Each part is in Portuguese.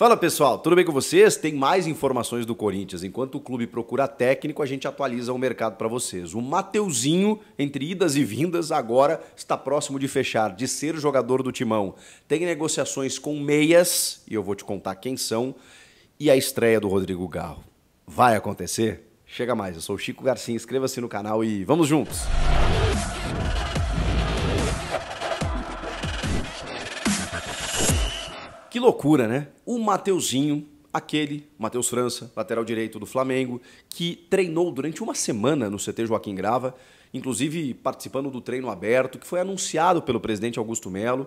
Fala pessoal, tudo bem com vocês? Tem mais informações do Corinthians. Enquanto o clube procura técnico, a gente atualiza o mercado para vocês. O Mateuzinho, entre idas e vindas, agora está próximo de fechar, de ser jogador do timão. Tem negociações com meias, e eu vou te contar quem são, e a estreia do Rodrigo Garro. Vai acontecer? Chega mais, eu sou o Chico Garcia, inscreva-se no canal e vamos juntos! Que loucura, né? O Mateuzinho, aquele Matheus França, lateral direito do Flamengo, que treinou durante uma semana no CT Joaquim Grava, inclusive participando do treino aberto, que foi anunciado pelo presidente Augusto Melo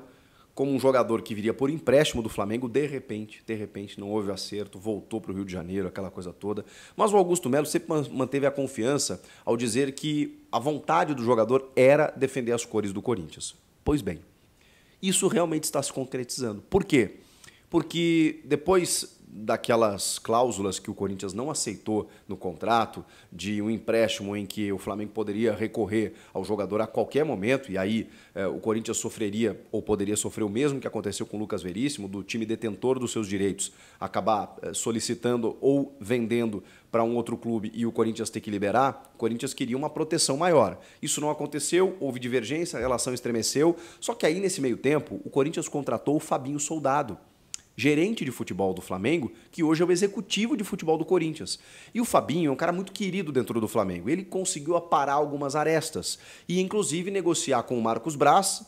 como um jogador que viria por empréstimo do Flamengo, de repente, de repente, não houve acerto, voltou para o Rio de Janeiro, aquela coisa toda. Mas o Augusto Melo sempre manteve a confiança ao dizer que a vontade do jogador era defender as cores do Corinthians. Pois bem, isso realmente está se concretizando. Por quê? porque depois daquelas cláusulas que o Corinthians não aceitou no contrato, de um empréstimo em que o Flamengo poderia recorrer ao jogador a qualquer momento, e aí eh, o Corinthians sofreria ou poderia sofrer o mesmo que aconteceu com o Lucas Veríssimo, do time detentor dos seus direitos acabar eh, solicitando ou vendendo para um outro clube e o Corinthians ter que liberar, o Corinthians queria uma proteção maior. Isso não aconteceu, houve divergência, a relação estremeceu, só que aí nesse meio tempo o Corinthians contratou o Fabinho Soldado gerente de futebol do Flamengo, que hoje é o executivo de futebol do Corinthians. E o Fabinho é um cara muito querido dentro do Flamengo. Ele conseguiu aparar algumas arestas e, inclusive, negociar com o Marcos Braz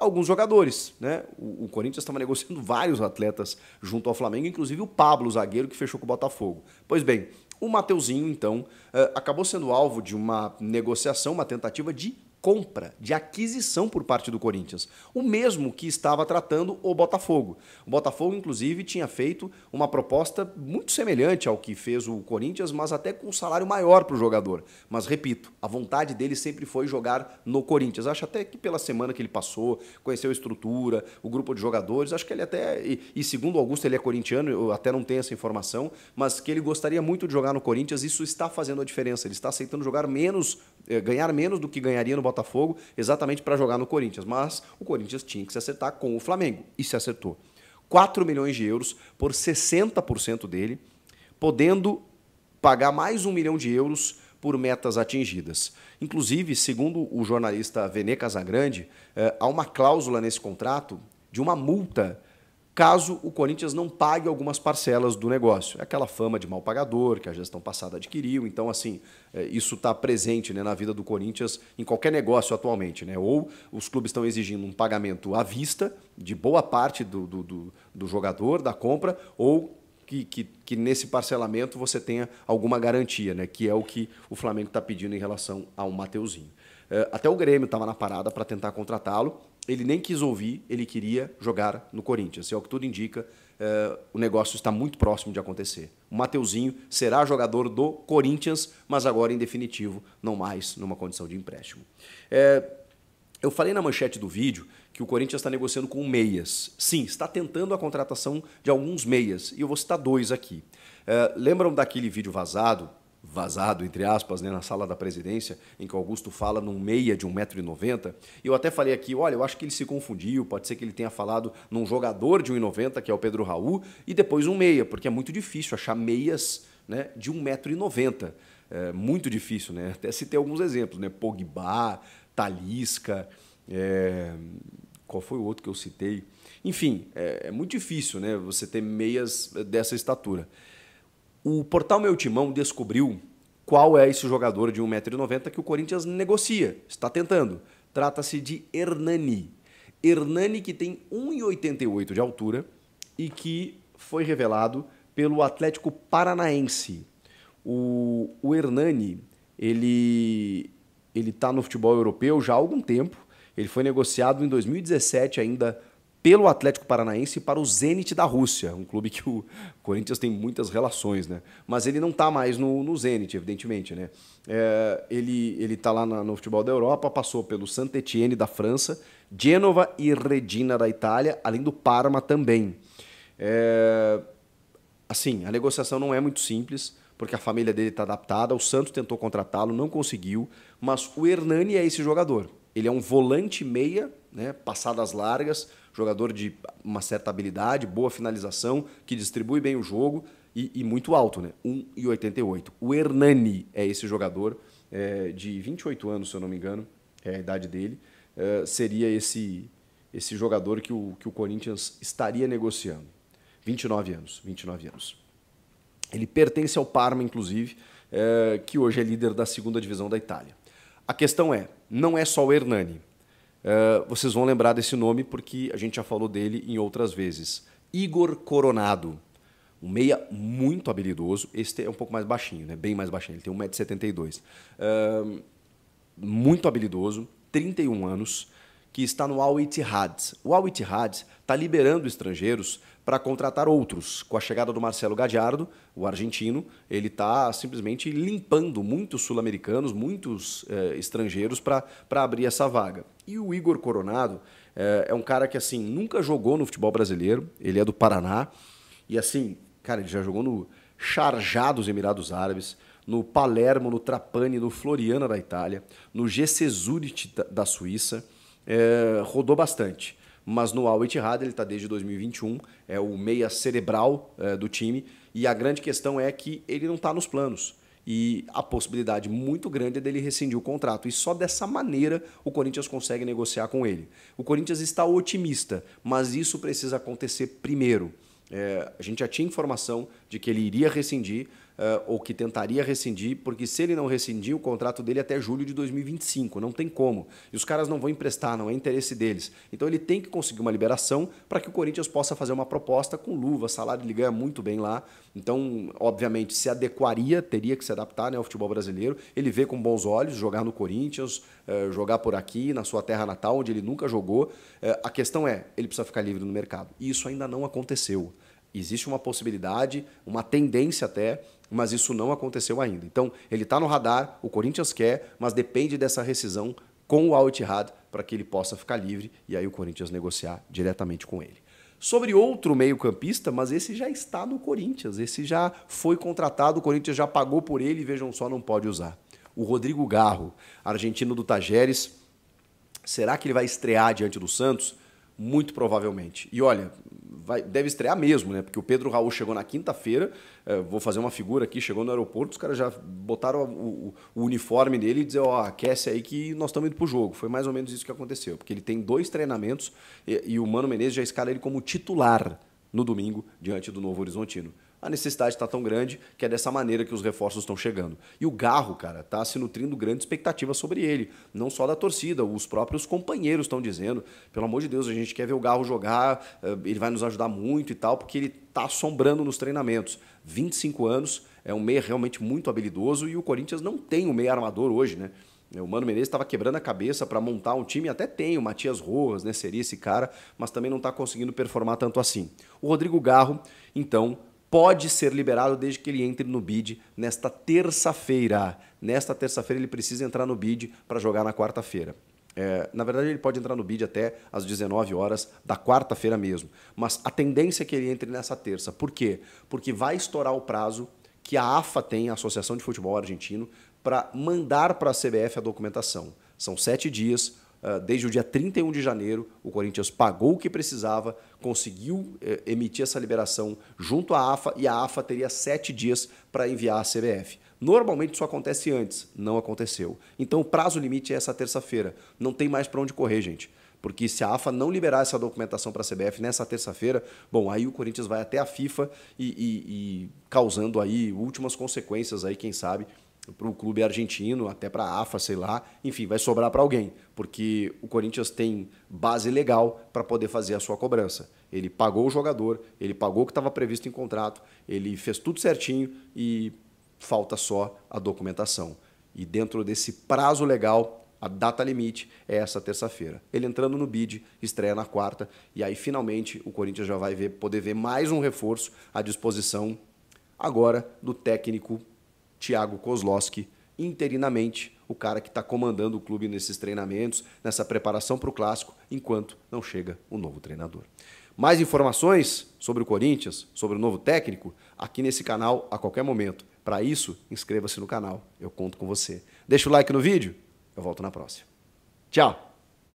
alguns jogadores. Né? O, o Corinthians estava negociando vários atletas junto ao Flamengo, inclusive o Pablo, o zagueiro que fechou com o Botafogo. Pois bem, o Mateuzinho, então, eh, acabou sendo alvo de uma negociação, uma tentativa de compra, de aquisição por parte do Corinthians. O mesmo que estava tratando o Botafogo. O Botafogo, inclusive, tinha feito uma proposta muito semelhante ao que fez o Corinthians, mas até com um salário maior para o jogador. Mas, repito, a vontade dele sempre foi jogar no Corinthians. Acho até que pela semana que ele passou, conheceu a estrutura, o grupo de jogadores, acho que ele até. E, e segundo Augusto, ele é corintiano, eu até não tenho essa informação, mas que ele gostaria muito de jogar no Corinthians, isso está fazendo a diferença. Ele está aceitando jogar menos, eh, ganhar menos do que ganharia no Botafogo Botafogo exatamente para jogar no Corinthians, mas o Corinthians tinha que se acertar com o Flamengo e se acertou. 4 milhões de euros por 60% dele, podendo pagar mais um milhão de euros por metas atingidas. Inclusive, segundo o jornalista Vene Casagrande, eh, há uma cláusula nesse contrato de uma multa caso o Corinthians não pague algumas parcelas do negócio. é Aquela fama de mal pagador que a gestão passada adquiriu. Então, assim, é, isso está presente né, na vida do Corinthians em qualquer negócio atualmente. Né? Ou os clubes estão exigindo um pagamento à vista de boa parte do, do, do, do jogador, da compra, ou que, que, que, nesse parcelamento você tenha alguma garantia, né? que é o que o Flamengo está pedindo em relação ao Mateuzinho. É, até o Grêmio estava na parada para tentar contratá-lo, ele nem quis ouvir, ele queria jogar no Corinthians. É o que tudo indica, eh, o negócio está muito próximo de acontecer. O Mateuzinho será jogador do Corinthians, mas agora em definitivo, não mais numa condição de empréstimo. Eh, eu falei na manchete do vídeo que o Corinthians está negociando com meias. Sim, está tentando a contratação de alguns meias, e eu vou citar dois aqui. Eh, lembram daquele vídeo vazado vazado, entre aspas, né, na sala da presidência, em que o Augusto fala num meia de 1,90m. E eu até falei aqui, olha, eu acho que ele se confundiu, pode ser que ele tenha falado num jogador de 1,90m, que é o Pedro Raul, e depois um meia, porque é muito difícil achar meias né, de 1,90m. É muito difícil, né? Até citei alguns exemplos, né? Pogba, Talisca, é... qual foi o outro que eu citei? Enfim, é, é muito difícil, né? Você ter meias dessa estatura. O portal Meu Timão descobriu qual é esse jogador de 1,90m que o Corinthians negocia, está tentando. Trata-se de Hernani. Hernani, que tem 1,88 de altura e que foi revelado pelo Atlético Paranaense. O, o Hernani, ele ele está no futebol europeu já há algum tempo. Ele foi negociado em 2017 ainda pelo Atlético Paranaense para o Zenit da Rússia, um clube que o Corinthians tem muitas relações, né? Mas ele não está mais no, no Zenit, evidentemente, né? É, ele ele está lá na, no futebol da Europa, passou pelo Saint-Étienne da França, Genova e Regina da Itália, além do Parma também. É, assim, a negociação não é muito simples, porque a família dele está adaptada. O Santos tentou contratá-lo, não conseguiu. Mas o Hernani é esse jogador. Ele é um volante meia, né, passadas largas, jogador de uma certa habilidade, boa finalização, que distribui bem o jogo e, e muito alto, né? 1,88. O Hernani é esse jogador é, de 28 anos, se eu não me engano, é a idade dele. É, seria esse esse jogador que o, que o Corinthians estaria negociando. 29 anos, 29 anos. Ele pertence ao Parma, inclusive, é, que hoje é líder da segunda divisão da Itália. A questão é, não é só o Hernani. Eh, vocês vão lembrar desse nome porque a gente já falou dele em outras vezes. Igor Coronado. Um meia muito habilidoso. Este é um pouco mais baixinho, né? bem mais baixinho. Ele tem 1,72m. Uh, eh, muito habilidoso, 31 anos que está no Al Ittihad. O Al Ittihad está liberando estrangeiros para contratar outros. Com a chegada do Marcelo Gadiardo, o argentino, ele está simplesmente limpando muitos sul-americanos, muitos eh, estrangeiros para abrir essa vaga. E o Igor Coronado eh, é um cara que assim nunca jogou no futebol brasileiro. Ele é do Paraná e assim, cara, ele já jogou no Charjá dos Emirados Árabes, no Palermo, no Trapani, no Floriana da Itália, no Gesesuri da Suíça é, rodou bastante. Mas no Al Ittihad ele está desde 2021, é o meia cerebral é, do time. E a grande questão é que ele não está nos planos. E a possibilidade muito grande é dele rescindir o contrato. E só dessa maneira o Corinthians consegue negociar com ele. O Corinthians está otimista, mas isso precisa acontecer primeiro. É, a gente já tinha informação de que ele iria rescindir, uh, ou que tentaria rescindir, porque se ele não rescindir, o contrato dele é até julho de 2025, não tem como. E os caras não vão emprestar, não é interesse deles. Então ele tem que conseguir uma liberação para que o Corinthians possa fazer uma proposta com luva, salário ele ganha muito bem lá. Então, obviamente, se adequaria, teria que se adaptar né, ao futebol brasileiro. Ele vê com bons olhos jogar no Corinthians, eh, jogar por aqui, na sua terra natal, onde ele nunca jogou. Eh, a questão é, ele precisa ficar livre no mercado. E isso ainda não aconteceu existe uma possibilidade, uma tendência até mas isso não aconteceu ainda. Então, ele está no radar, o Corinthians quer, mas depende dessa rescisão com o Altirad para que ele possa ficar livre e aí o Corinthians negociar diretamente com ele. Sobre outro meio-campista, mas esse já está no Corinthians, esse já foi contratado, o Corinthians já pagou por ele e vejam só, não pode usar. O Rodrigo Garro, argentino do Tajeres, será que ele vai estrear diante do Santos? Muito provavelmente. E olha, vai, deve estrear mesmo, né? Porque o Pedro Raul chegou na quinta-feira, é, vou fazer uma figura aqui, chegou no aeroporto, os caras já botaram o, o, o uniforme dele e dizer, ó, oh, aquece aí que nós estamos indo pro jogo. Foi mais ou menos isso que aconteceu, porque ele tem dois treinamentos e, e o Mano Menezes já escala ele como titular no domingo diante do Novo Horizontino. A necessidade está tão grande que é dessa maneira que os reforços estão chegando. E o Garro, cara, está se nutrindo grande expectativa sobre ele, não só da torcida, os próprios companheiros estão dizendo, pelo amor de Deus, a gente quer ver o Garro jogar, eh, ele vai nos ajudar muito e tal, porque ele está assombrando nos treinamentos. 25 anos, é um meia realmente muito habilidoso e o Corinthians não tem um meia armador hoje, né? Né, o Mano Menezes estava quebrando a cabeça para montar um time, até tem o Matias Rojas, né? Seria esse cara, mas também não está conseguindo performar tanto assim. O Rodrigo Garro, então, pode ser liberado desde que ele entre no bid nesta terça-feira. Nesta terça-feira ele precisa entrar no bid para jogar na quarta-feira. É, na verdade, ele pode entrar no bid até às 19 horas da quarta-feira mesmo. Mas a tendência é que ele entre nessa terça. Por quê? Porque vai estourar o prazo que a AFA tem, a Associação de Futebol Argentino, para mandar para a CBF a documentação. São sete dias, ah, desde o dia 31 de janeiro, o Corinthians pagou o que precisava, conseguiu eh, emitir essa liberação junto à AFA e a AFA teria sete dias para enviar à CBF. Normalmente isso acontece antes, não aconteceu. Então o prazo limite é essa terça-feira. Não tem mais para onde correr, gente. Porque se a AFA não liberar essa documentação para a CBF nessa terça-feira, bom, aí o Corinthians vai até a FIFA e, e, e causando aí últimas consequências aí, quem sabe, para o clube argentino, até para a AFA, sei lá. Enfim, vai sobrar para alguém, porque o Corinthians tem base legal para poder fazer a sua cobrança. Ele pagou o jogador, ele pagou o que estava previsto em contrato, ele fez tudo certinho e falta só a documentação. E dentro desse prazo legal, a data limite é essa terça-feira. Ele entrando no bid, estreia na quarta, e aí finalmente o Corinthians já vai ver, poder ver mais um reforço à disposição agora do técnico Thiago Kozlowski interinamente o cara que está comandando o clube nesses treinamentos, nessa preparação para o clássico, enquanto não chega o novo treinador. Mais informações sobre o Corinthians, sobre o novo técnico, aqui nesse canal a qualquer momento. Para isso, inscreva-se no canal, eu conto com você. Deixa o like no vídeo, eu volto na próxima. Tchau!